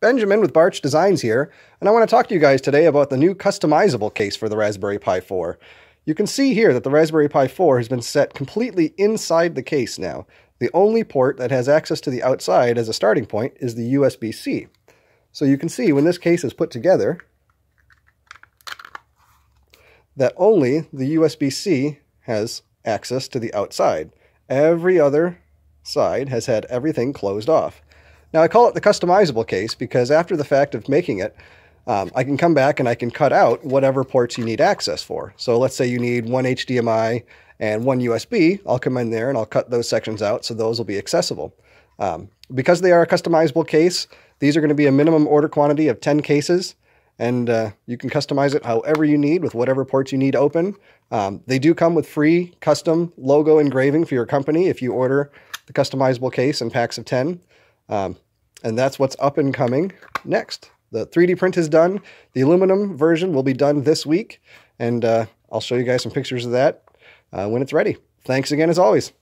Benjamin with Barch Designs here, and I want to talk to you guys today about the new customizable case for the Raspberry Pi 4. You can see here that the Raspberry Pi 4 has been set completely inside the case now. The only port that has access to the outside as a starting point is the USB-C. So you can see when this case is put together, that only the USB-C has access to the outside. Every other side has had everything closed off. Now I call it the customizable case because after the fact of making it, um, I can come back and I can cut out whatever ports you need access for. So let's say you need one HDMI and one USB. I'll come in there and I'll cut those sections out so those will be accessible. Um, because they are a customizable case, these are going to be a minimum order quantity of 10 cases. And uh, you can customize it however you need with whatever ports you need open. Um, they do come with free custom logo engraving for your company if you order the customizable case in packs of 10. Um, and that's what's up and coming next. The 3D print is done. The aluminum version will be done this week, and uh, I'll show you guys some pictures of that uh, when it's ready. Thanks again, as always.